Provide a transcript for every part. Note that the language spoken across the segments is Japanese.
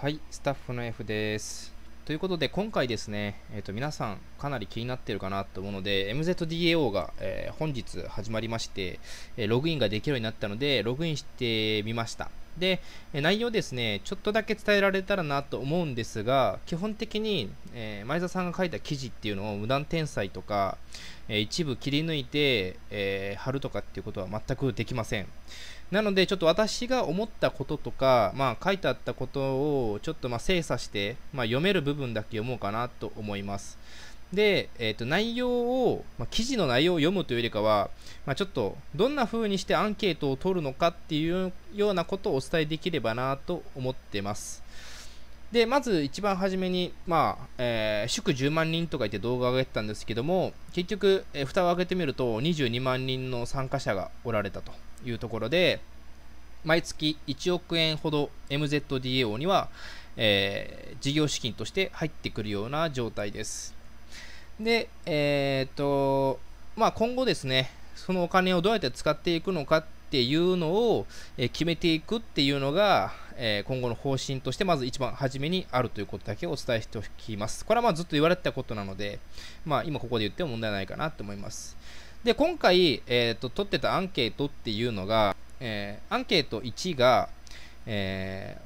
はい、スタッフの F です。ということで、今回ですね、えー、と皆さんかなり気になってるかなと思うので、MZDAO が、えー、本日始まりまして、えログインができるようになったので、ログインしてみました。で、内容ですね、ちょっとだけ伝えられたらなと思うんですが、基本的に、えー、前澤さんが書いた記事っていうのを無断転載とか、えー、一部切り抜いて、えー、貼るとかっていうことは全くできません。なので、ちょっと私が思ったこととか、まあ、書いてあったことをちょっとま精査して、まあ、読める部分だけ読もうかなと思います。で、えー、と内容を、まあ、記事の内容を読むというよりかは、まあ、ちょっとどんな風にしてアンケートを取るのかっていうようなことをお伝えできればなと思ってます。で、まず一番初めに、まあ、えー、祝10万人とか言って動画を上げてたんですけども、結局、えー、蓋を開けてみると22万人の参加者がおられたというところで、毎月1億円ほど MZDAO には、えー、事業資金として入ってくるような状態です。で、えー、っと、まあ、今後ですね、そのお金をどうやって使っていくのかっていうのを、え決めていくっていうのが、え今後の方針としてまず一番初めにあるということだけお伝えしておきます。これはまあずっと言われてたことなので、まあ、今ここで言っても問題ないかなと思います。で、今回、えーと、と取ってたアンケートっていうのが、えー、アンケート1が、えー、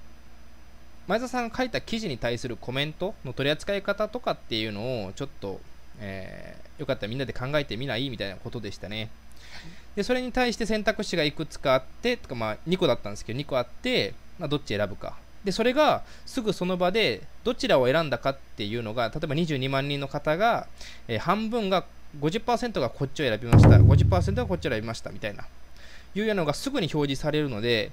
前澤さんが書いた記事に対するコメントの取り扱い方とかっていうのをちょっとえー、よかったらみんなで考えてみないみたいなことでしたね。で、それに対して選択肢がいくつかあって、とかまあ2個だったんですけど、2個あって、まあ、どっち選ぶか。で、それがすぐその場でどちらを選んだかっていうのが、例えば22万人の方が、えー、半分が50%がこっちを選びました、50%がこっちを選びましたみたいな、いうようなのがすぐに表示されるので、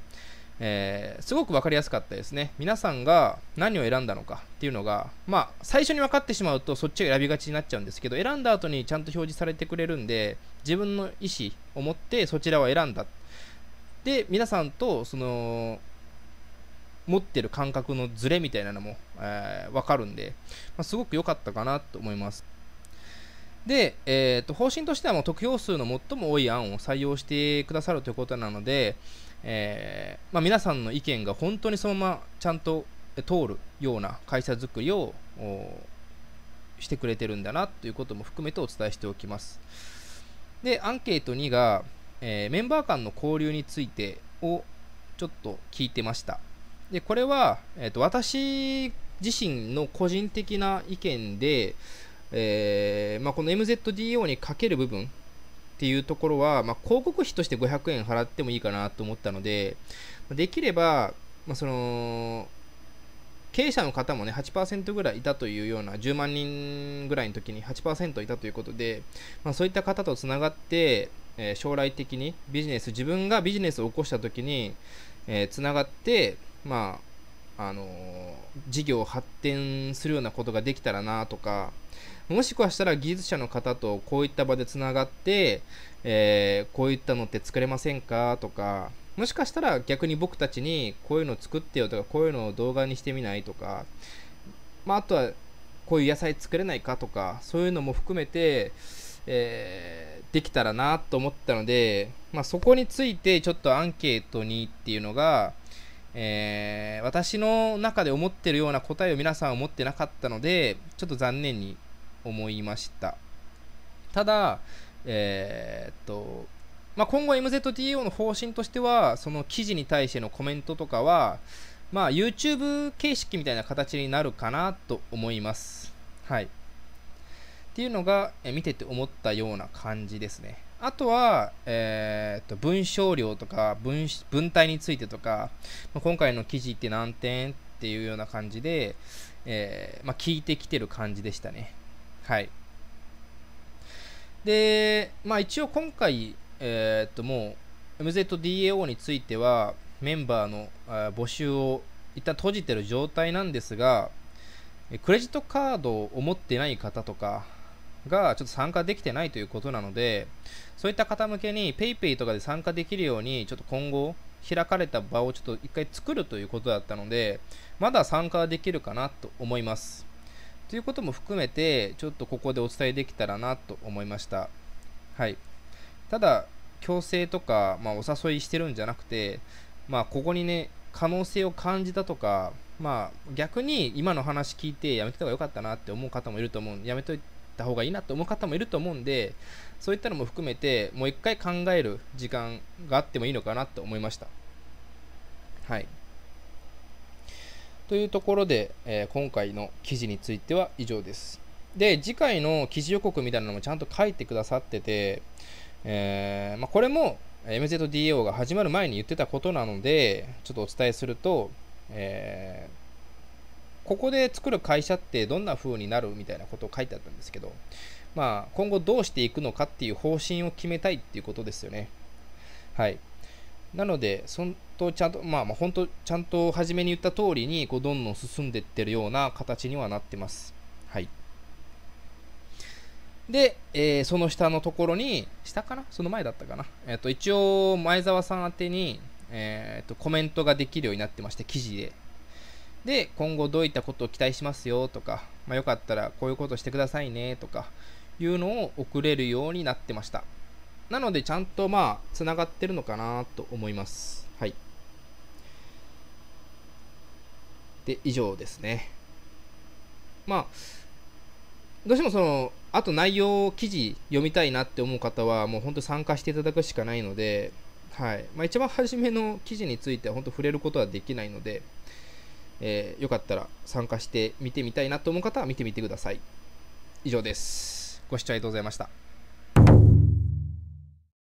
えー、すごく分かりやすかったですね皆さんが何を選んだのかっていうのがまあ最初に分かってしまうとそっちが選びがちになっちゃうんですけど選んだ後にちゃんと表示されてくれるんで自分の意思を持ってそちらを選んだで皆さんとその持ってる感覚のズレみたいなのも、えー、分かるんで、まあ、すごく良かったかなと思いますで、えー、と方針としてはもう得票数の最も多い案を採用してくださるということなので、えー、まあ、皆さんの意見が本当にそのままちゃんと通るような会社づくりをしてくれてるんだなということも含めてお伝えしておきます。で、アンケート2が、えー、メンバー間の交流についてをちょっと聞いてました。で、これは、えーと、私自身の個人的な意見で、えー、まあ、この MZDO にかける部分っていうところは、まあ、広告費として500円払ってもいいかなと思ったので、できれば、まあ、その経営者の方もね8%ぐらいいたというような10万人ぐらいの時に8%いたということで、まあ、そういった方とつながって、えー、将来的にビジネス自分がビジネスを起こした時に、えー、つながってまああのー、事業を発展するようなことができたらなとかもしかしたら技術者の方とこういった場でつながって、えー、こういったのって作れませんかとか、もしかしたら逆に僕たちにこういうの作ってよとか、こういうのを動画にしてみないとか、まあ、あとはこういう野菜作れないかとか、そういうのも含めて、えー、できたらなと思ったので、まあ、そこについてちょっとアンケートにっていうのが、えー、私の中で思ってるような答えを皆さん思ってなかったので、ちょっと残念に思いましたただえー、っとまあ、今後 MZTO の方針としてはその記事に対してのコメントとかは、まあ、YouTube 形式みたいな形になるかなと思います。はい、っていうのがえ見てて思ったような感じですね。あとは、えー、と文章量とか文文体についてとか、まあ、今回の記事って何点っていうような感じで、えー、まあ、聞いてきてる感じでしたね。はいでまあ一応今回えー、っともう MZDAO についてはメンバーの募集を一旦閉じてる状態なんですがクレジットカードを持ってない方とかがちょっと参加できてないということなのでそういった方向けに PayPay とかで参加できるようにちょっと今後開かれた場をちょっと一回作るということだったのでまだ参加できるかなと思いますということも含めて、ちょっとここでお伝えできたらなと思いました。はい。ただ、強制とか、まあ、お誘いしてるんじゃなくて、まあ、ここにね、可能性を感じたとか、まあ、逆に今の話聞いてやめてた方が良かったなって思う方もいると思う。やめといた方がいいなって思う方もいると思うんで、そういったのも含めて、もう一回考える時間があってもいいのかなと思いました。はい。というところで、えー、今回の記事については以上です。で、次回の記事予告みたいなのもちゃんと書いてくださってて、えー、まあ、これも MZDO が始まる前に言ってたことなので、ちょっとお伝えすると、えー、ここで作る会社ってどんな風になるみたいなことを書いてあったんですけど、まあ、今後どうしていくのかっていう方針を決めたいっていうことですよね。はい。なので、本当ちゃんと、まあ、本当ちゃんと初めに言った通りに、こうどんどん進んでいってるような形にはなってます。はい。で、えー、その下のところに、下かなその前だったかな。えっ、ー、と、一応、前澤さん宛てに、えっ、ー、と、コメントができるようになってまして、記事で。で、今後どういったことを期待しますよとか、まあ、よかったらこういうことしてくださいねとか、いうのを送れるようになってました。なのでちゃんとまあつながってるのかなと思いますはいで以上ですねまあどうしてもそのあと内容記事読みたいなって思う方はもう本当参加していただくしかないのではいまあ、一番初めの記事については本当触れることはできないので、えー、よかったら参加して見てみたいなと思う方は見てみてください。以上です。ご視聴ありがとうございました。